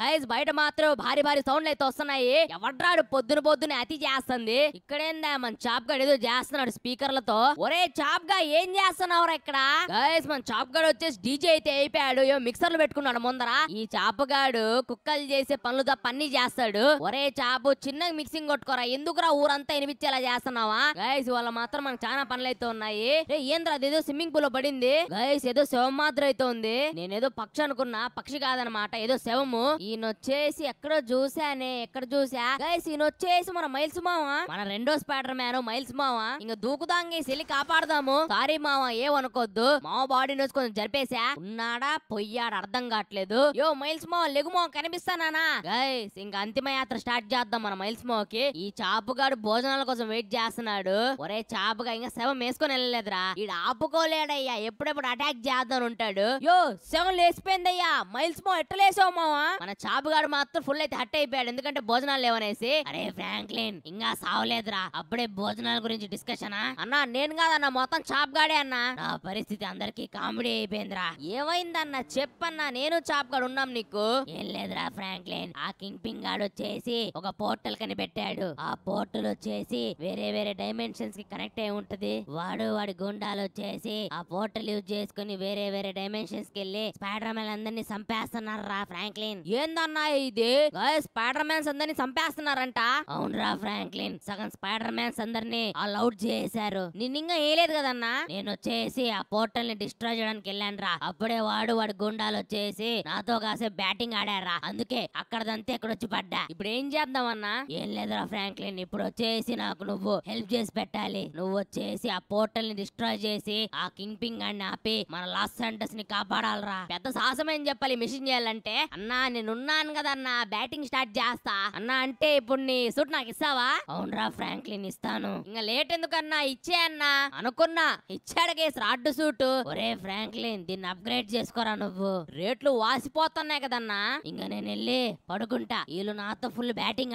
guys బయట మాత్రం భారీ భారీ సౌండ్లు అయితే వస్తున్నాయి ఎవడ్రాడు పొద్దున పొద్దున అతి చేస్తుంది ఇక్కడేందా మన చాప్ గడ్ ఏదో చేస్తున్నాడు స్పీకర్లతో ఒరే చాప్ గా ఏం చేస్తున్నావురా ఇక్కడ గైజ్ మన చాప్ గడ్ వచ్చేసి డీజే అయితే అయిపోయాడు ఏ మిక్సర్లు పెట్టుకున్నాడు ముందర ఈ చాప్ గాడు కుక్కలు చేసే పనులు తప్ప అన్ని చేస్తాడు ఒరే చాపు చిన్న మిక్సింగ్ కొట్టుకోరా ఎందుకురా ఊరంతా వినిపించేలా చేస్తున్నావా గైజ్ వాళ్ళ మాత్రం మనకు చాలా పనులు అయితే ఉన్నాయి ఏంద్రా ఏదో స్విమ్మింగ్ పూల్ లో పడింది గైస్ ఏదో శవం మాత్రం అయితే ఉంది నేనేదో పక్షి అనుకున్నా పక్షి కాదనమాట ఏదో శవము ఈయన వచ్చేసి ఎక్కడో చూసానే ఎక్కడ చూసా గైస్ ఈయన వచ్చేసి మన మైల్స్ మావా మన రెండో స్పైడర్ మ్యాన్ మైల్స్ మావా ఇంకా దూకుదాంగి సెల్లి కాపాడదాము సారీ మావా ఏమనుకోద్దు మామ బాడీ నుంచి కొంచెం జరిపేసా ఉన్నాడా పొయ్యాడు అర్థం కావట్లేదు యో మైల్స్ మావ లెగుమో కనిపిస్తానా గైస్ ఇంకా అంతిమ యాత్ర స్టార్ట్ చేద్దాం మన మైల్స్ మావకి ఈ చాపుగాడు భోజనాల కోసం వెయిట్ చేస్తున్నాడు ఒరే చాపుగా ఇంకా శవం వేసుకొని వెళ్ళలేదురా ఈడు ఆపుకోలేడయ్యా ఎప్పుడెప్పుడు అటాక్ చేద్దాం ఉంటాడు యో శవం లేచిపోయిందయ్యా మైల్స్ మావ ఎట్ట లేసావు మావా మన మన చాపుగాడు మాత్రం ఫుల్ అయితే హట్ అయిపోయాడు ఎందుకంటే భోజనాలు లేవనేసి అరే ఫ్రాంక్లిన్ ఇంకా సావలేదురా అప్పుడే భోజనాల గురించి డిస్కషన్ అన్నా నేను కాదన్న మొత్తం చాపుగాడే అన్న నా పరిస్థితి అందరికి కామెడీ అయిపోయిందిరా ఏమైందన్న చెప్పన్నా నేను చాపుగాడు ఉన్నాం నీకు ఏం లేదురా ఫ్రాంక్లిన్ ఆ కింగ్ పింగాడు వచ్చేసి ఒక పోర్టల్ కనిపెట్టాడు ఆ పోర్టల్ వచ్చేసి వేరే వేరే డైమెన్షన్స్ కి కనెక్ట్ అయి ఉంటది వాడు వాడి గుండాలు వచ్చేసి ఆ పోర్టల్ యూజ్ చేసుకుని వేరే వేరే డైమెన్షన్స్ కి వెళ్ళి స్పైడర్ మ్యాన్ అందరినీ చంపేస్తున్నారు రా ఫ్రాంక్లిన్ ఏ ఏందన్నా ఇది స్పైడర్ మ్యాన్స్ అందరినీ చంపేస్తున్నారంట అవునరా ఫ్రాంక్లిన్ సగం స్పైడర్ మ్యాన్స్ అందరిని ఆల్ అవుట్ చేశారు నేను ఇంకా వేయలేదు కదన్నా నేను వచ్చేసి ఆ పోర్టల్ ని డిస్ట్రాయ్ చేయడానికి వెళ్ళానురా అప్పుడే వాడు వాడు గుండాలు వచ్చేసి నాతో కాసేపు బ్యాటింగ్ ఆడారా అందుకే అక్కడదంతా ఇక్కడ వచ్చి పడ్డా ఇప్పుడు ఏం చేద్దామన్నా ఏం లేదురా ఫ్రాంక్లిన్ ఇప్పుడు వచ్చేసి నాకు నువ్వు హెల్ప్ చేసి పెట్టాలి నువ్వు వచ్చేసి ఆ పోర్టల్ ని డిస్ట్రాయ్ చేసి ఆ కింగ్ పింగ్ ఆపి మన లాస్ సెంటర్స్ ని కాపాడాలరా పెద్ద సాహసం ఏం చెప్పాలి మిషన్ చేయాలంటే అన్నా నేను నేనున్నాను కదన్నా బ్యాటింగ్ స్టార్ట్ చేస్తా అన్నా అంటే ఇప్పుడు నీ సూట్ నాకు ఇస్తావా అవునరా ఫ్రాంక్లిన్ ఇస్తాను ఇంకా లేట్ ఎందుకన్నా ఇచ్చే అన్న అనుకున్నా ఇచ్చాడు కేసు రాడ్ సూట్ ఒరే ఫ్రాంక్లిన్ దీన్ని అప్గ్రేడ్ చేసుకోరా నువ్వు రేట్లు వాసిపోతున్నాయి కదన్నా ఇంకా నేను వెళ్ళి పడుకుంటా వీళ్ళు నాతో ఫుల్ బ్యాటింగ్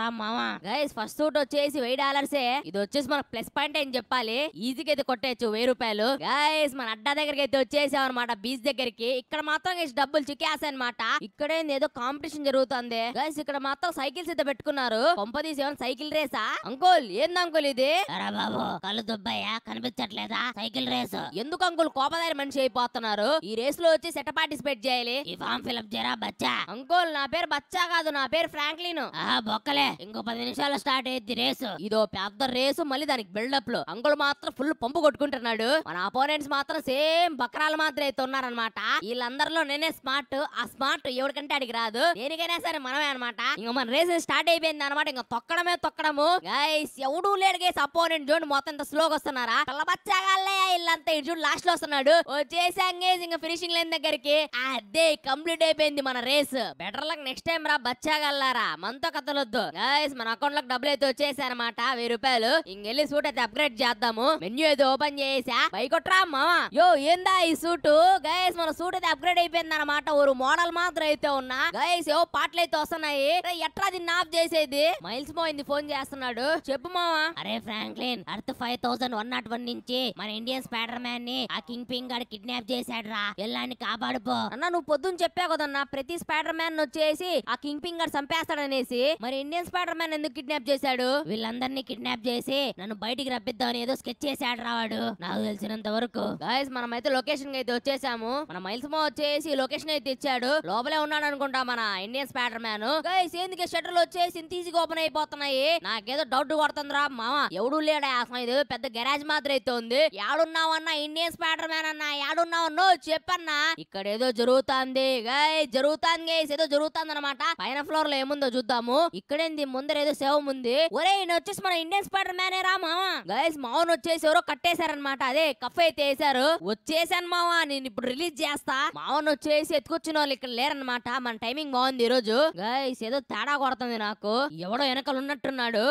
రా మామా గైస్ ఫస్ట్ సూట్ వచ్చేసి వెయ్యి డాలర్సే ఇది వచ్చేసి మనకు ప్లస్ పాయింట్ అని చెప్పాలి ఈజీగా అయితే కొట్టేయచ్చు వెయ్యి రూపాయలు గైస్ మన అడ్డా దగ్గరికి అయితే వచ్చేసాం అనమాట బీచ్ దగ్గరికి ఇక్కడ మాత్రం డబ్బులు చిక్కేసాయి అనమాట ఇక్కడేంది ఏదో కాంపిటీషన్ జరుగుతుంది గైస్ ఇక్కడ మాత్రం సైకిల్స్ అయితే పెట్టుకున్నారు కొంపదీసి ఏమైనా సైకిల్ రేసా అంకుల్ ఏంది అంకుల్ ఇది బాబు కళ్ళు దుబ్బయ్యా కనిపించట్లేదా సైకిల్ రేస్ ఎందుకు అంకుల్ కోపదారి మనిషి అయిపోతున్నారు ఈ రేస్ లో వచ్చి సెట పార్టిసిపేట్ చేయాలి ఈ ఫామ్ ఫిలప్ చేయరా బచ్చా అంకుల్ నా పేరు బచ్చా కాదు నా పేరు ఫ్రాంక్లిన్ బొక్కలే ఇంకో పది నిమిషాలు స్టార్ట్ అయ్యింది రేస్ ఇదో పెద్ద రేసు మళ్ళీ దానికి బిల్డప్ లో అంకుల్ మాత్రం ఫుల్ పంపు కొట్టుకుంటున్నాడు మన అపోనెంట్స్ మాత్రం సేమ్ బక్రాలు మాత్రం అయితే ఉన్నారనమాట వీళ్ళందరిలో నేనే స్మార్ట్ ఆ స్మార్ట్ ఎవరికంటే పనికి రాదు దేనికైనా సరే మనమే అనమాట ఇంకా మన రేస్ స్టార్ట్ అయిపోయింది అనమాట ఇంకా తొక్కడమే తొక్కడము గైస్ ఎవడు లేడు గైస్ అపోనెంట్ చూడండి మొత్తం ఇంత స్లోగా వస్తున్నారా కళ్ళబచ్చాగాలే ఇల్లంతా ఇటు చూడు లాస్ట్ లో వస్తున్నాడు వచ్చేసాం ఇంకా ఫినిషింగ్ లైన్ దగ్గరికి అదే కంప్లీట్ అయిపోయింది మన race better luck next time రా బచ్చాగల్లారా మనతో కథలొద్దు గైస్ మన అకౌంట్ లో డబ్బులు అయితే వచ్చేసాయి వెయ్యి రూపాయలు ఇంకెళ్ళి సూట్ అయితే అప్గ్రేడ్ చేద్దాము మెన్యూ అయితే ఓపెన్ చేసా బైకొట్రా మామా యో ఏందా ఈ సూట్ గైస్ మన సూట్ అయితే అప్గ్రేడ్ అయిపోయింది అనమాట ఒక మోడల్ మాత్రం అయితే ఉన్నా అనుకున్నా గైస్ ఏవో పాటలు అయితే వస్తున్నాయి ఎట్లా దీన్ని ఆఫ్ చేసేది మైల్స్ మోయింది ఫోన్ చేస్తున్నాడు చెప్పు మావా అరే Franklin earth five thousand one nought one నుంచి మన ఇండియన్ స్పైడర్ మ్యాన్ ని ఆ కింగ్ పింగ్ గాడు కిడ్నాప్ చేశాడు రా వెళ్ళాన్ని కాపాడుపో అన్న నువ్వు పొద్దున్న చెప్పావు కదన్నా ప్రతి స్పైడర్ మ్యాన్ వచ్చేసి ఆ కింగ్ పింగ్ గాడు చంపేస్తాడనేసి మరి ఇండియన్ స్పైడర్ మ్యాన్ ఎందుకు కిడ్నాప్ చేశాడు వీళ్ళందరినీ కిడ్నాప్ చేసి నన్ను బయటికి రప్పిద్దామని ఏదో స్కెచ్ చేశాడు రావాడు నాకు తెలిసినంత వరకు గాయస్ మనమైతే లొకేషన్ అయితే వచ్చేసాము మన మైల్స్ మో వచ్చేసి లొకేషన్ అయితే ఇచ్చాడు లోపలే ఉన్నాడు అనుకో అనుకుంటా మన ఇండియన్ స్పాటర్ మ్యాన్ గైస్ ఎందుకే షట్టర్లు వచ్చేసి తీసి ఓపెన్ అయిపోతున్నాయి నాకేదో డౌట్ కొడుతుందిరా మామ ఎవడు లేడా అసలు ఇది పెద్ద గరాజ్ మాత్రం అయితే ఉంది ఏడున్నావన్నా ఇండియన్ స్పాటర్ మ్యాన్ అన్న ఏడున్నావు నో చెప్పన్నా ఇక్కడ ఏదో జరుగుతుంది గై జరుగుతాంది గైస్ ఏదో జరుగుతుంది అనమాట పైన ఫ్లోర్ లో ఏముందో చూద్దాము ఇక్కడేంది ముందర ఏదో శవం ఉంది ఒరే ఈయన వచ్చేసి మన ఇండియన్ స్పాటర్ మ్యాన్ రా మామా గైస్ మావన్ వచ్చేసి ఎవరో కట్టేశారనమాట అదే కఫ్ అయితే వేసారు వచ్చేసాను మావా నేను ఇప్పుడు రిలీజ్ చేస్తా మావన్ వచ్చేసి ఎత్తుకొచ్చిన వాళ్ళు ఇక్కడ లేరనమాట మన టైమింగ్ బాగుంది ఈ రోజు గైస్ ఏదో తేడా కొడుతుంది నాకు ఎవడో వెనకాల ఉన్నట్టున్నాడు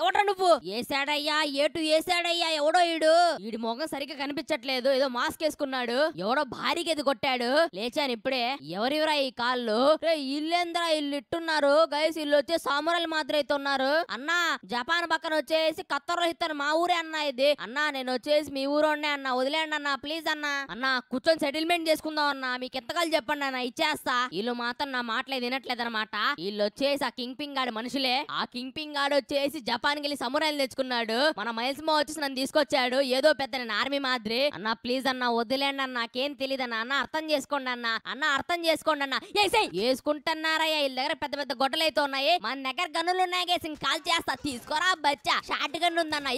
ఎవడ నువ్వు ఏసాడయ్యా ఏటు ఏసాడయ్యా ఎవడో ఈడు వీడి మొఖం సరిగ్గా కనిపించట్లేదు ఏదో మాస్క్ వేసుకున్నాడు ఎవడో భారీగా ఎది కొట్టాడు లేచాను ఇప్పుడే ఎవరెవరా ఈ కాళ్ళు ఇల్లేంద్రా ఇల్లు ఇట్టున్నారు గైస్ ఇల్లు వచ్చే సామురాలు మాత్రం అయితే ఉన్నారు అన్నా జపాన్ పక్కన వచ్చేసి కత్తర్లో ఇస్తాను మా ఊరే అన్నా ఇది అన్నా నేను వచ్చేసి మీ ఊరోనే అన్న వదిలేండి అన్న ప్లీజ్ అన్న అన్న కూర్చొని సెటిల్మెంట్ చేసుకుందాం అన్న మీకు ఎంతకాలు చెప్పండి అన్న ఇచ్చేస్తా వీళ్ళు మాత్రం నా మాటలే వినట్లేదు అనమాట వీళ్ళు వచ్చేసి ఆ కింగ్ పింగ్ గాడు మనుషులే ఆ కింగ్ పింగ్ గాడు వచ్చేసి జపాన్ కి వెళ్ళి సమురాయిలు తెచ్చుకున్నాడు మన మైల్స్ మా వచ్చేసి నన్ను తీసుకొచ్చాడు ఏదో పెద్ద నేను ఆర్మీ మాదిరి అన్న ప్లీజ్ అన్న వదిలేండి అన్న నాకేం తెలియదు అన్న అన్న అర్థం చేసుకోండి అన్న అన్న అర్థం చేసుకోండి అన్న ఏసై వేసుకుంటున్నారయ్యా వీళ్ళ దగ్గర పెద్ద పెద్ద గొడ్డలు అయితే ఉన్నాయి మన దగ్గర గన్నులు ఉన్నాయి గేసి కాల్ చేస్తా తీసుకోరా బచ్చా షార్ట్ గన్ ఉందన్న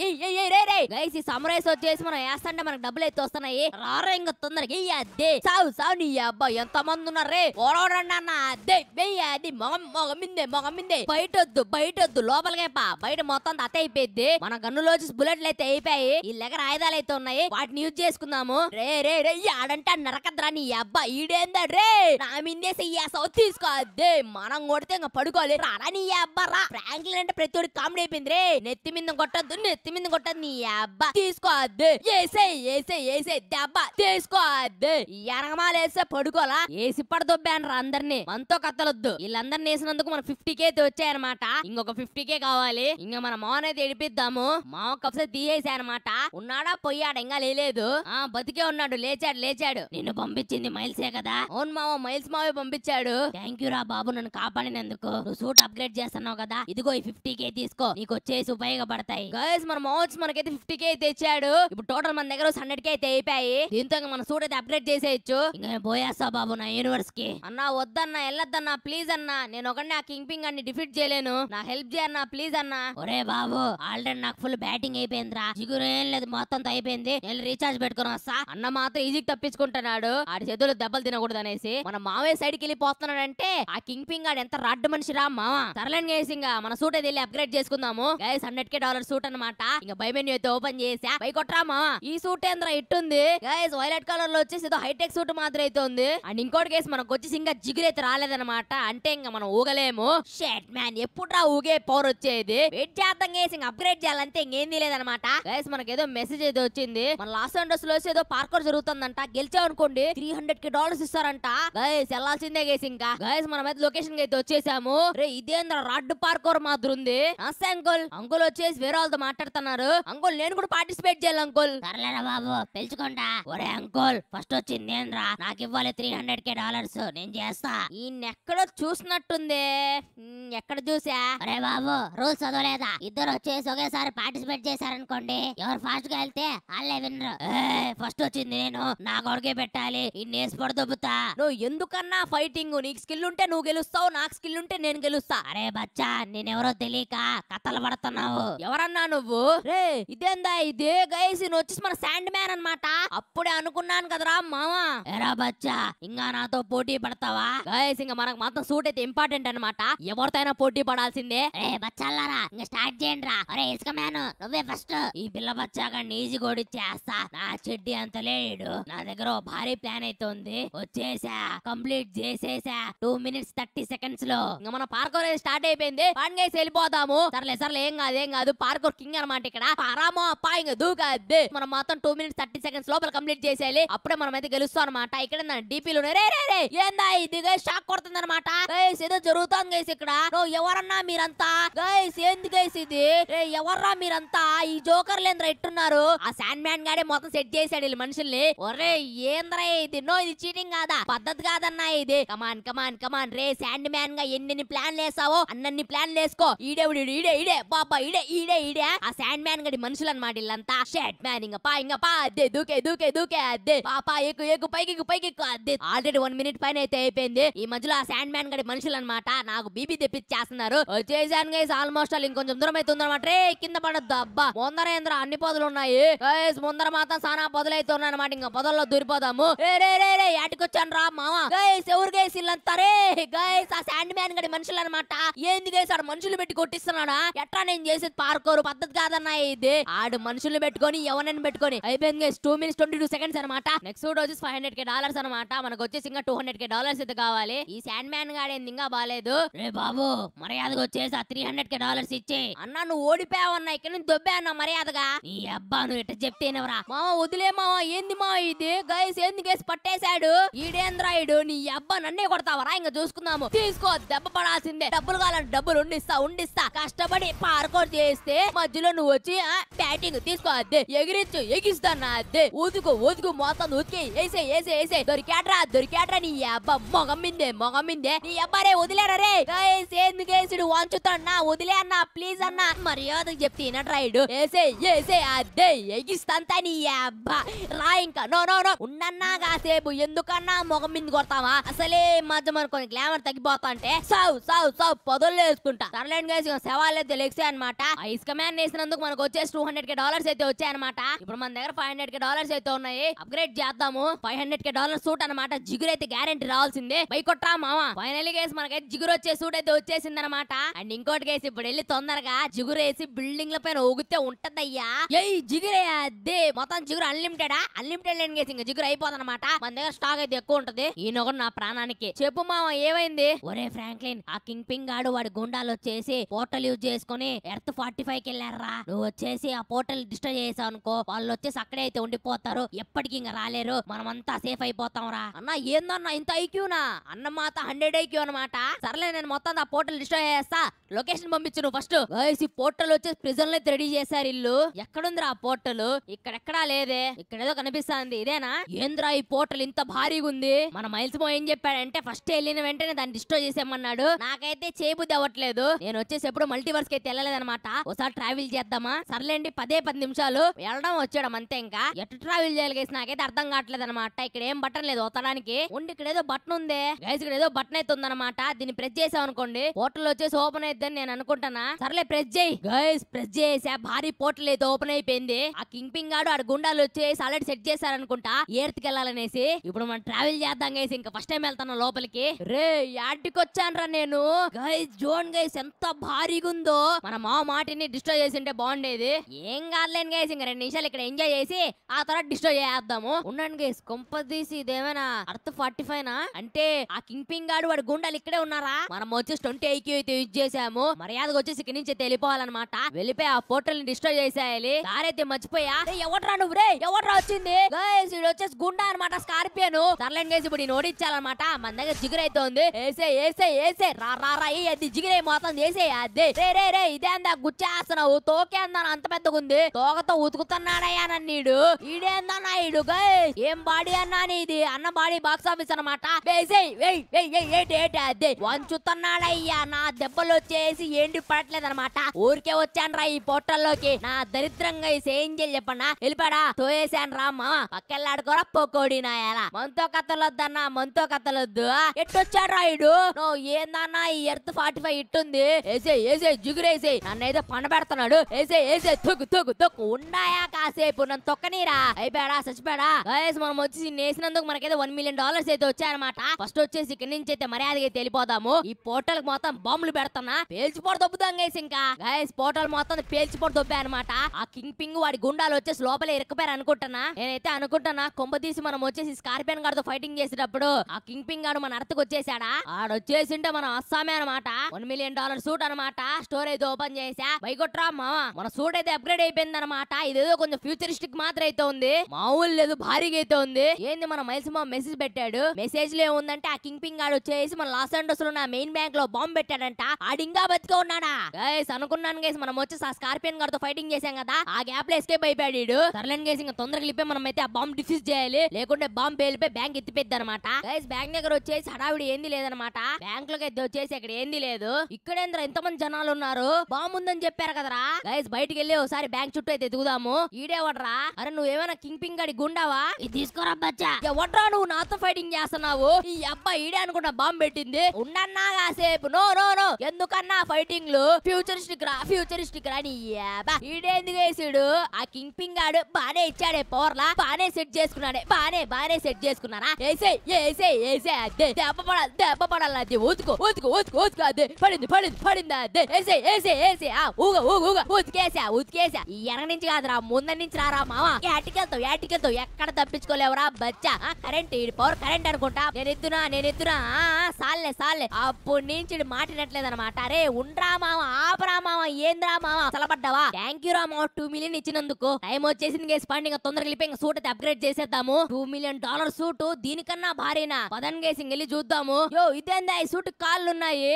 రే సమరేస్ వచ్చేసి మనం వేస్తాంటే మనకు డబ్బులు అయితే వస్తున్నాయి రారా ఇంకా తొందరగా అద్దే సావు సావు నీ అబ్బా ఎంత మంది ఉన్నారే ఓడవడండి అన్న వెయ్యి అది మొగం మొగమిందే మొగమిందే బయట వద్దు బయట వద్దు లోపలికే పా బయట మొత్తం అత అయిపోయింది మన గన్నులోచి బుల్లెట్లు అయితే అయిపోయాయి వీళ్ళ దగ్గర ఆయుధాలు అయితే ఉన్నాయి వాటిని యూజ్ చేసుకుందాము రే రే రే ఆడంట నరకద్రా నీ అబ్బా ఈడేందా రే నా మిందేసి ఈ అసౌ తీసుకోద్దే మనం కొడితే ఇంకా పడుకోవాలి రారా నీ అబ్బా రా ఫ్రాంక్లిన్ అంటే ప్రతి ఒడి కామెడీ అయిపోయింది రే నెత్తి మీద కొట్టద్దు నెత్తి మీద కొట్టద్దు నీ అబ్బా తీసుకోవద్దు ఏసే ఏసే ఏసే దెబ్బ తీసుకోద్దు ఎరగమాలు వేస్తే పడుకోలా ఏసి పడదొబ్బాను రా అందరినీ మనతో కత్తలొద్దు వీళ్ళందరినీ వేసినందుకు మన ఫిఫ్టీ కే వచ్చాయనమాట ఇంకొక ఫిఫ్టీ కే కావాలి ఇంకా మన మోన్ అయితే ఎడిపిద్దాము మామ కప్స తీయేసానమాట ఉన్నాడా పోయాడు ఇంకా లేలేదు ఆ బతికే ఉన్నాడు లేచాడు లేచాడు నిన్ను పంపించింది మైల్సే కదా అవును మావ మైల్స్ మావే పంపించాడు థ్యాంక్ యూ రా బాబు నన్ను కాపాడినందుకు నువ్వు సూట్ అప్గ్రేడ్ చేస్తున్నావు కదా ఇదిగో ఈ ఫిఫ్టీ కే తీసుకో నీకు వచ్చేసి ఉపయోగపడతాయి గర్ల్స్ మన మౌచ్ మనకైతే ఫిఫ్టీ కే అయితే ఇచ్చాడు ఇప్పుడు టోటల్ మన దగ్గర హండ్రెడ్ కే అయితే అయిపోయి దీంతో మన సూట్ అయితే అప్గ్రేడ్ చేసేయచ్చు ఇంకా పోయేస్తా బాబు నా యూనివర్స్ కి అన్నా వద్దన్నా వెళ్ళొద్దన్నా ప్లీజ్ అన్నా నేను ఒకటి ఆ కింగ్ పింగ్ అన్ని డిఫీట్ చేయలేను నా హెల్ప్ చేయన్నా ప్లీజ్ అన్నా ఒరే బాబు ఆల్రెడీ నాకు ఫుల్ బ్యాటింగ్ రా జిగురు ఏం లేదు మొత్తం అంతా అయిపోయింది నేను రీఛార్జ్ పెట్టుకుని వస్తా అన్న మాత్రం ఈజీ తప్పించుకుంటున్నాడు ఆడి చేతులు దెబ్బలు తినకూడదు అనేసి మన మావే సైడ్ కి వెళ్ళిపోతున్నాడంటే ఆ కింగ్ పింగ్ ఆడు ఎంత రాడ్డు మనిషి రా మావా సరళన్ గేసింగ్ మన సూట్ అయితే వెళ్ళి అప్గ్రేడ్ చేసుకుందాము guys hundred K dollar suit అనమాట ఇంకా బై మెన్యూ అయితే ఓపెన్ చేసా బై కొట్టరా మావా ఈ సూట్ ఏంద్రా ఇట్టుంది గైస్ వైలెట్ కలర్ లో వచ్చేసి ఏదో హైటెక్ సూట్ మాత్రం అయితే ఉంది అండ్ ఇంకోటి గేస్ మనకు వచ్చేసి ఇంకా జిగురైతే రాలేదనమాట అంటే ఇంకా మనం ఊగలేము షెట్ మ్యాన్ ఎప్పుడు రా ఊగే పవర్ వచ్చేది వెయిట్ చేద్దాం గేసి ఇంకా అప్గ్రేడ్ చేయాలంటే తెలియదు అనమాట గైస్ ఏదో మెసేజ్ ఏదో వచ్చింది మన లాస్ ఏంజల్స్ లో ఏదో పార్కర్ జరుగుతుందంట గెలిచామనుకోండి త్రీ హండ్రెడ్ కి డాలర్స్ ఇస్తారంట గైస్ వెళ్ళాల్సిందే గేసి ఇంకా గైస్ మనం అయితే లొకేషన్ అయితే వచ్చేసాము రే ఇదేంద్ర రాడ్ పార్కర్ మాత్రం ఉంది అంకుల్ అంకుల్ వచ్చేసి వేరే వాళ్ళతో మాట్లాడుతున్నారు అంకుల్ నేను కూడా పార్టిసిపేట్ చేయాలి అంకుల్ సర్లేరా బాబు పిలుచుకుంటా ఒరే అంకుల్ ఫస్ట్ వచ్చింది నేనురా నాకు ఇవ్వాలి త్రీ హండ్రెడ్ కే డాలర్స్ నేను చేస్తా ఈ ఎక్కడ చూసినట్టుంది ఎక్కడ చూసా అరే బాబు రూల్స్ చదవలేదా ఇద్దరు వచ్చేసి ఒకేసారి పార్టిసిపేట్ చేశారనుకోండి ఎవరు ఫాస్ట్ గా వెళ్తే పెడితే వాళ్ళే వినరు ఫస్ట్ వచ్చింది నేను నా కొడుకే పెట్టాలి ఇన్నేసి పడదొబ్బుతా నువ్వు ఎందుకన్నా ఫైటింగ్ నీకు స్కిల్ ఉంటే నువ్వు గెలుస్తావు నాకు స్కిల్ ఉంటే నేను గెలుస్తా అరే బచ్చా నేనెవరో తెలియక కథలు పడుతున్నావు ఎవరన్నా నువ్వు రే ఇదేందా ఇదే గైస్ వచ్చేసి మన శాండ్ మ్యాన్ అనమాట అప్పుడే అనుకున్నాను కదరా మామా ఎరా బచ్చా ఇంకా నాతో పోటీ పడతావా గైస్ ఇంకా మనకు మాత్రం సూట్ అయితే ఇంపార్టెంట్ అనమాట ఎవరితో పోటీ పడాల్సిందే రే బచ్చాలారా ఇంకా స్టార్ట్ చేయండి రా అరే ఇసుక మ్యాన్ నువ్వే ఫస్ట్ ఈ పిల్ల బచ్చా కానీ స్టేజ్ కూడా చేస్తా నా చెడ్డి అంత లేడు నా దగ్గర భారీ ప్లాన్ అయితే ఉంది వచ్చేసా కంప్లీట్ చేసేసా టూ మినిట్స్ థర్టీ సెకండ్స్ లో ఇంకా మన పార్కోర్ స్టార్ట్ అయిపోయింది పండుగ వెళ్ళిపోతాము సర్లే సర్లే ఏం కాదు ఏం కాదు పార్కోర్ కింగ్ అనమాట ఇక్కడ పరామో అప్పా ఇంకా దూకాద్ది మనం మొత్తం టూ మినిట్స్ థర్టీ సెకండ్స్ లోపల కంప్లీట్ చేసేయాలి అప్పుడే మనం అయితే గెలుస్తాం అనమాట ఇక్కడ డీపీలు రే ఏందా ఇది షాక్ కొడుతుంది అనమాట ఏదో జరుగుతాం గైస్ ఇక్కడ ఎవరన్నా మీరంతా గైస్ ఏంది గైస్ ఇది ఎవర్రా మీరంతా ఈ జోకర్ లేంద్ర ఇట్టున్నారు ఆ శాండ్ మ్యాన్ గాడే మొత్తం సెట్ చేశాడు వీళ్ళు మనుషుల్ని ఒరే ఏంద్రా ఇది నో ఇది చీటింగ్ కాదా పద్ధతి కాదన్నా ఇది కమాన్ కమాన్ కమాన్ రే శాండ్ మ్యాన్ గా ఎన్ని ప్లాన్లు వేసావో అన్నన్ని ప్లాన్లు వేసుకో ఈడే ఈడే ఈడే పాపా ఈడే ఈడే ఈడే ఆ శాండ్ మ్యాన్ గడి మనుషులు అనమాట వీళ్ళంతా షాట్ మ్యాన్ ఇంకా పా ఇంకా పా అద్దే దూకే దూకే దూకే అద్దే పాపా ఎక్కు ఎక్కు పైకి పైకి అద్దే ఆల్రెడీ వన్ మినిట్ పైన అయితే అయిపోయింది ఈ మధ్యలో ఆ శాండ్ మ్యాన్ గడి మనుషులు అనమాట నాకు బీబీ తెప్పించేస్తున్నారు వచ్చేసాను గైస్ ఆల్మోస్ట్ ఆల్ ఇంకొంచెం దూరం అయితే అనమాట రే కింద పడద్దు అబ్బా ముందర ఏంద్ర అన్ని పొదలు ఉన్నాయి ముందర మాత్రం సానా పొదలైతున్నా అనమాట ఇంకా పొదల్లో దూరిపోదాము ఏటికొచ్చాను రా మావాస్ గైస్ ఎవరు గైస్ ఇల్లంతారే గైస్ ఆ శాండ్ మ్యాన్ గడి మనుషులు అనమాట ఏంది గైస్ మనుషులు పెట్టి కొట్టిస్తున్నాడా ఎట్లా నేను చేసేది పార్కోరు పద్ధతి కాదన్నా ఇది ఆడు మనుషులు పెట్టుకొని ఎవరిని పెట్టుకొని అయిపోయింది guys two minutes twenty two seconds అనమాట నెక్స్ట్ రోజు ఫైవ్ హండ్రెడ్ కే డాలర్స్ అనమాట మనకు వచ్చేసి ఇంకా టూ హండ్రెడ్ కే డాలర్స్ అయితే కావాలి ఈ శాండ్ మ్యాన్ గాడేంది ఇంకా బాగాలేదు రే బాబు మర్యాదగా వచ్చేసి ఆ త్రీ హండ్రెడ్ కే డాలర్స్ ఇచ్చి అన్న నువ్వు అన్నా ఇక్కడ నుంచి దొబ్బే అన్నా మర్యాదగా ఈ అబ్బా నువ్వు గిట్ట చెప్తేనేవరా మామ వదిలే మావా ఏంది మా ఇది గైస్ ఎందుకు గైస్ పట్టేశాడు ఈడేంద్రాయుడు నీ అబ్బా నన్నే కొడతావరా ఇంకా చూసుకున్నాము తీసుకో దెబ్బ పడాల్సిందే డబ్బులు కావాలంటే డబ్బులు ఉండిస్తా ఉండిస్తా కష్టపడి పార్కౌట్ చేస్తే మధ్యలో నువ్వు వచ్చి బ్యాటింగ్ తీసుకో అద్దే ఎగిరించు ఎగిస్తాను అద్దే ఊదుకు ఊదుకు మొత్తం ఊతికి వేసే వేసే వేసే దొరికాట్రా దొరికాట్రా నీ అబ్బా మొగమ్మిందే మొగమ్మిందే నీ అబ్బారే వదిలేరా రే గైస్ ఎందుకు వేసుడు వంచుతాడు నా వదిలే అన్నా ప్లీజ్ అన్నా మరి చెప్తే నట్రాయుడు ఏసే ఏసే అద్దే ఎగిస్తంతా నీ అబ్బా రా ఇంకా నో నో నో ఉన్నన్నా కాసేపు ఎందుకన్నా ముఖం మీద కొడతావా అసలే మధ్య మనకు గ్లామర్ తగ్గిపోతా అంటే సౌ సౌ సావు పొదలు వేసుకుంటా సర్లేండ్ గేసి శవాలు అయితే లెగ్సే అనమాట ఇసుక మ్యాన్ వేసినందుకు మనకు వచ్చేసి టూ హండ్రెడ్ కే డాలర్స్ అయితే వచ్చాయన్నమాట ఇప్పుడు మన దగ్గర ఫైవ్ హండ్రెడ్ కే డాలర్స్ అయితే ఉన్నాయి అప్గ్రేడ్ చేద్దాము five hundred K dollar suit అనమాట జిగురు అయితే గ్యారంటీ రావాల్సిందే బైకొట్రా మావా ఫైనల్ గేస్ మనకైతే జిగురు వచ్చే సూట్ అయితే వచ్చేసింది అనమాట అండ్ ఇంకోటి గేసి ఇప్పుడు వెళ్ళి తొందరగా జిగురు వేసి బిల్డింగ్ ల పైన ఊగితే ఉంటదయ్యా ఏ జిగురు అదే మొత్తం జిగురు అన్లిమిటెడ్ అన్లిమిటెడ్ లేని కేసు ఇంకా జిగురు అయిపోతుంది అనమాట మన దగ్గర స్టాక్ అయితే ఎక్కువ ఉంటది ఈ నా ప్రాణానికి చెప్పు మామ ఏమైంది ఒరే ఫ్రాంక్లిన్ ఆ కింగ్ పింగ్ గాడు వాడి గుండాలు వచ్చేసి పోర్టల్ యూజ్ చేసుకుని ఎర్త్ ఫార్టీ ఫైవ్ కి వెళ్ళారా నువ్వు వచ్చేసి ఆ పోర్టల్ డిస్టర్బ్ చేసావు అనుకో వాళ్ళు వచ్చేసి అక్కడే అయితే ఉండిపోతారు ఎప్పటికీ ఇంకా రాలేరు మనమంతా సేఫ్ అయిపోతాం రా అన్న ఏందన్న ఇంత నా అన్న మాత హండ్రెడ్ ఐక్యూ అనమాట సర్లే నేను మొత్తం ఆ పోర్టల్ డిస్టర్బ్ చేస్తా లొకేషన్ పంపించు నువ్వు ఫస్ట్ ఈ పోర్టల్ వచ్చేసి ప్రిజన్ లో రెడీ చేశారు ఇల్లు ఎక్కడుందిరా ఆ పోర్టల్ పోర్టలు ఇక్కడెక్కడా లేదే ఇక్కడేదో కనిపిస్తుంది ఇదేనా ఏంద్రా ఈ పోర్టల్ ఇంత భారీగా ఉంది మన మైల్స్ మో ఏం చెప్పాడంటే ఫస్ట్ వెళ్ళిన వెంటనే దాన్ని డిస్ట్రో చేసేమన్నాడు నాకైతే చేయబుద్ధి అవ్వట్లేదు నేను వచ్చేసి ఎప్పుడు మల్టీవర్స్ కి అయితే వెళ్ళలేదనమాట ఒకసారి ట్రావెల్ చేద్దామా సర్లేండి పదే పది నిమిషాలు వెళ్ళడం వచ్చాడం అంతే ఇంకా ఎటు ట్రావెల్ చేయాలి నాకైతే అర్థం కావట్లేదు అనమాట ఇక్కడ ఏం బటన్ లేదు వతడానికి ఉండి ఇక్కడ ఏదో బటన్ ఉంది గైస్ ఇక్కడ ఏదో బటన్ అయితే ఉందన్నమాట దీన్ని ప్రెస్ చేసాం అనుకోండి పోర్టల్ వచ్చేసి ఓపెన్ అయిద్దని నేను అనుకుంటున్నా సర్లే ప్రెస్ చేయి గైస్ ప్రెస్ చేసా భారీ పోర్టల్ అయితే ఓపెన్ అయిపోయింది ఆ కింగ్ పింగ్ గాడు ఆడు గుండాలు వచ్చేసి ఆల్రెడీ సెట్ అనుకుంటా ఏర్త్కి వెళ్ళాలనేసి ఇప్పుడు మనం ట్రావెల్ చేద్దాం గైస్ ఇంకా ఫస్ట్ టైం వెళ్తాను లోపలికి రే యాడ్కి వచ్చానరా నేను గైస్ జోన్ గైస్ ఎంత భారీగా ఉందో మన మా మాటిని డిస్ట్రాయ్ చేసింటే బాగుండేది ఏం కాదులేను గైస్ ఇంకా రెండు నిమిషాలు ఇక్కడ ఎంజాయ్ చేసి ఆ తర్వాత డిస్ట్రాయ్ చేద్దాము ఉండండి గైస్ కొంప తీసి ఇదేమైనా అర్త్ ఫార్టీ ఫైవ్ అంటే ఆ కింగ్ పింగ్ గాడు వాడు గుండాలు ఇక్కడే ఉన్నారా మనం వచ్చేసి ట్వంటీ ఐక్యూ అయితే యూజ్ చేసాము మర్యాదగా వచ్చేసి ఇక్కడి నుంచి వెళ్ళిపోవాలన్నమాట వెళ్ళిపోయి ఆ పోర్టల్ ని డిస్ట్రాయ్ చేసేయాలి దారైతే మధ్య మర్చిపోయా ఎవట్రా నువ్వు రే ఎవట్రా వచ్చింది గైస్ ఇది వచ్చేసి గుండా అనమాట స్కార్పియన్ సర్లేండి గైస్ ఇప్పుడు నేను ఓడించాలన్నమాట మన దగ్గర ఏసే ఏసే ఏసే రా రా రా అది జిగురే మొత్తం చేసే అది రే రే రే ఇదే అందా గుచ్చేస్తున్నావు తోకే అంత పెద్దగా ఉంది తోకతో ఉతుకుతున్నాడయ్యా నన్నీడు ఈడేందా నాయుడు గైస్ ఏం బాడీ అన్నా ఇది అన్న బాడీ బాక్స్ ఆఫీస్ అనమాట వంచుతున్నాడయ్యా నా దెబ్బలు వచ్చేసి ఏంటి పడట్లేదు అనమాట ఊరికే వచ్చాను రా ఈ పోర్టల్లోకి నా దరిద్రంగా ఏం చెయ్యాలి చెప్పన్నా వెళ్ళిపాడా తోయేసాను రా మామ పక్కలాడుకోరా పొక్కోడి నాయాలా మనతో కథలొద్దన్నా మనతో కథలొద్దు ఎట్టొచ్చాడు రాయుడు నువ్వు ఏందన్నా ఈ ఎర్త్ ఫార్టీ ఫైవ్ ఇట్టుంది ఏసే ఏసే జుగురేసే నన్నైతే పండ పెడుతున్నాడు ఏసే ఏసే తొక్కు తొక్కు తొక్కు ఉన్నాయా కాసేపు నన్ను తొక్కనీరా అయిపోయాడా చచ్చిపోయాడా వయసు మనం వచ్చి నేసినందుకు మనకైతే వన్ మిలియన్ డాలర్స్ అయితే వచ్చాయన్నమాట ఫస్ట్ వచ్చేసి ఇక్కడి నుంచి అయితే మర్యాదగా తెలిపోదాము ఈ పోర్టల్ మొత్తం బాంబులు పెడతానా పేల్చిపోడు దొబ్బుదాం గైస్ ఇంకా గైస్ పోర్టల్ మొత్తం పేల్చిపోడు దొబ్బా అనమాట ఆ కింగ్ పింగ్ వాడి గుండాలు వచ్చేసి లోపలే ఇరకపోయారు అనుకుంటున్నా నేనైతే అనుకుంటున్నా కొంప తీసి మనం వచ్చేసి స్కార్పియన్ గారితో ఫైటింగ్ చేసేటప్పుడు ఆ కింగ్ పింగ్ గారు మన అర్థకు వచ్చేసాడా ఉంటే మనం అస్సామే అనమాట వన్ మిలియన్ డాలర్ సూట్ అనమాట స్టోరేజ్ ఓపెన్ చేసా బైకొట్రా మామ మన సూట్ అయితే అప్గ్రేడ్ అయిపోయింది అనమాట ఇదేదో కొంచెం ఫ్యూచరిస్టిక్ మాత్రం అయితే ఉంది మామూలు లేదు భారీగా అయితే ఉంది ఏంది మన మైల్స్ మామ మెసేజ్ పెట్టాడు మెసేజ్ లో ఏముందంటే ఆ కింగ్ పింగ్ గారు వచ్చేసి మన లాస్ అండ్ లో నా మెయిన్ బ్యాంక్ లో బాంబు పెట్టాడంట ఇంకా బతికే ఉన్నాడా గైస్ అనుకున్నాను గైస్ మనం వచ్చేసి ఆ స్కార్పియన్ గారితో ఫైటింగ్ చేసాం కదా ఆ గ్యాప్ లో అంతే భయపడాడు సర్లన్ గైస్ ఇంకా తొందరగా లిపే మనం అయితే ఆ బాంబు డిఫ్యూజ్ చేయాలి లేకుంటే బాంబు పేలిపోయి బ్యాంక్ ఎత్తిపెద్దనమాట అనమాట గైస్ బ్యాంక్ దగ్గర వచ్చేసి హడావిడి ఏంది లేదనమాట బ్యాంక్ లోకి వచ్చేసి ఇక్కడ ఏంది లేదు ఇక్కడ ఎంతమంది జనాలు ఉన్నారు బాంబు ఉందని చెప్పారు కదరా గైస్ బయటికి వెళ్ళి ఒకసారి బ్యాంక్ చుట్టూ అయితే ఎదుగుదాము వడరా అరే నువ్వు ఏమైనా కింగ్ పింగ్ గడి గుండావా ఇది తీసుకోరా బచ్చా ఎవట్రా నువ్వు నాతో ఫైటింగ్ చేస్తున్నావు ఈ అబ్బాయి ఈడే అనుకున్న బాంబు పెట్టింది ఉండన్నా కాసేపు నో నో నో ఎందుకన్నా ఫైటింగ్ లు ఫ్యూచరిస్టిక్ రా ఫ్యూచరిస్టిక్ రా నీ ఎందుకు వేసాడు ఆ కింగ్ పింగ్ ఆడు బానే ఇచ్చాడే పోర్లా బానే సెట్ చేసుకున్నాడే బానే బానే సెట్ చేసుకున్నానా ఏసే ఏసే ఏసే అద్దె దెబ్బ పడాలి దెబ్బ పడాలి అదే ఊతుకో ఊతుకో ఊతుకో ఊతుకో అదే పడింది పడింది పడింది అదే ఏసే ఏసే ఏసే ఆ ఊగ ఊగ ఊగ ఉతికేసా ఉతికేసా ఎనక నుంచి కాదురా ముందర నుంచి రారా మావా ఏటికెళ్తావు ఏటికెళ్తావు ఎక్కడ తప్పించుకోలేవురా బచ్చా కరెంట్ ఈ పవర్ కరెంట్ అనుకుంటా నేను ఎత్తునా నేను ఎత్తునా సాల్లే సాల్లే అప్పుడు నుంచి మాటినట్లేదు అనమాట అరే ఉండ్రా మామ ఆపరా మామ ఏంద్రా మామ చలబడ్డావా థ్యాంక్ యూ రా మామ టూ మిలియన్ ఇచ్చిన ఎందుకు టైం వచ్చేసింది గేస్ పండి ఇంకా తొందరగా వెళ్ళిపోయి ఇంకా సూట్ అయితే అప్గ్రేడ్ చేసేద్దాము టూ మిలియన్ డాలర్ సూట్ దీనికన్నా భారీనా పదన్ గేస్ వెళ్ళి చూద్దాము యో ఇదేందా ఈ సూట్ కాళ్ళు ఉన్నాయి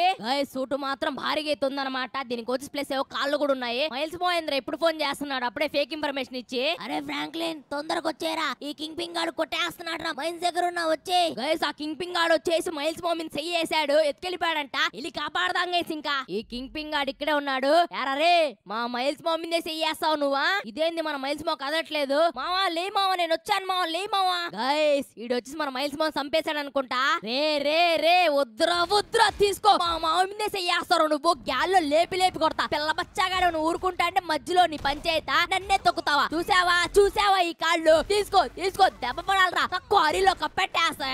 సూట్ మాత్రం భారీగా అవుతుంది అనమాట దీనికి వచ్చి ప్లస్ ఏవో కాళ్ళు కూడా ఉన్నాయి మైల్స్ మోహేంద్ర ఎప్పుడు ఫోన్ చేస్తున్నాడు అప్పుడే ఫేక్ ఇన్ఫర్మేషన్ ఇచ్చి అరే ఫ్రాంక్లిన్ తొందరగా వచ్చేరా ఈ కింగ్ పింగ్ గాడు కొట్టేస్తున్నాడు రా మైన్స్ దగ్గర ఉన్నా వచ్చే గైస్ ఆ కింగ్ పింగ్ గాడు వచ్చేసి మైల్స్ మోమిన్ చెయ్యేసాడు ఎత్తుకెళ్ళిపోయాడంట వెళ్ళి కాపాడదాం గైస్ ఇంకా ఈ కింగ్ పింగ్ గాడు ఇక్కడే ఉన్నాడు ఎరరే మా మైల్స్ మోమిన్ చేసి చేస్తావు నువ్వా ఇది ఇదేంది మన మైల్స్ మా కదట్లేదు మావా లే మావా నేను వచ్చాను మావా లే మావా గైస్ ఈడు వచ్చి మన మైల్స్ మావ చంపేశాడు అనుకుంటా రే రే రే వద్దురా వద్ర తీసుకో మా మావ మీదేసే చేస్తారు నువ్వు గ్యాల్లో లేపి లేపి కొడతా పిల్ల బచ్చాగా నువ్వు ఊరుకుంటా అంటే మధ్యలో నీ పంచాయత నన్నే తొక్కుతావా చూసావా చూసావా ఈ కాళ్ళు తీసుకో తీసుకో దెబ్బ పడాలరా అరిలో కప్పెట్టేస్తా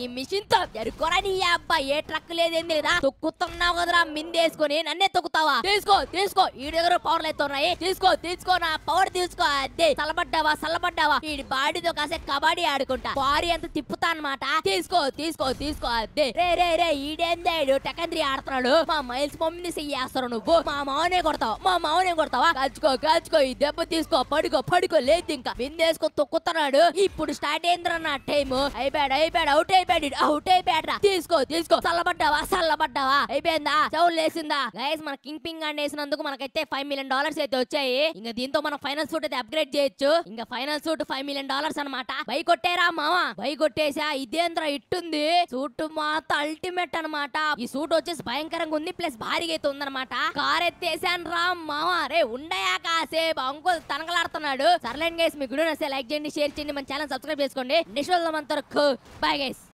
ఈ మిషన్ తో జరుకోరా నీ అబ్బా ఏ ట్రక్ లేదేం లేదా తొక్కుతున్నావు కదరా మిందేసుకొని నన్నే తొక్కుతావా తీసుకో తీసుకో ఈ దగ్గర పవర్లు అవుతున్నాయి తీసుకో తీసుకో నా పవర్ లోడ్ తీసుకో అద్దే సలబడ్డావా సలబడ్డావా ఈ బాడీతో కాసే కబడ్డీ ఆడుకుంటా వారి అంత తిప్పుతా అనమాట తీసుకో తీసుకో తీసుకో అద్దే రే రే రే ఈడేందాడు టకంద్రి ఆడుతున్నాడు మా మైల్స్ మమ్మీని చెయ్యేస్తారు నువ్వు మా మావనే కొడతావు మా మావనే కొడతావా కాల్చుకో కాల్చుకో ఈ దెబ్బ తీసుకో పడుకో పడుకో లేదు ఇంకా విందేసుకో తొక్కుతున్నాడు ఇప్పుడు స్టార్ట్ అయిందిరా నా టైం అయిపోయాడు అయిపోయాడు అవుట్ అయిపోయాడు అవుట్ అయిపోయాడు తీసుకో తీసుకో చల్లబడ్డావా చల్లబడ్డావా అయిపోయిందా చెవులు లేసిందా గైస్ మన కింగ్ పింగ్ అండ్ వేసినందుకు మనకైతే ఫైవ్ మిలియన్ డాలర్స్ అయితే వచ్చాయి ఇంకా దీంతో మనం ఫైనల్ సూట్ అయితే అప్గ్రేడ్ చేయొచ్చు ఇంకా final suit five million dollars అనమాట బై కొట్టేరా మామ బై కొట్టేసా ఇదేంద్ర ఇట్టుంది సూట్ మాత అల్టిమేట్ అనమాట ఈ సూట్ వచ్చేసి భయంకరంగా ఉంది ప్లస్ భారీగా అయితే ఉందనమాట కార్ ఎత్తేసాను రా మామ రే ఉండయా కాసేపు అంకుల్ తనగలాడుతున్నాడు సర్లేండి గైస్ మీకు గుడి లైక్ చేయండి షేర్ చేయండి మన ఛానల్ సబ్స్క్రైబ్ చేసుకోండి నిషోల్ మనతో బై గైస్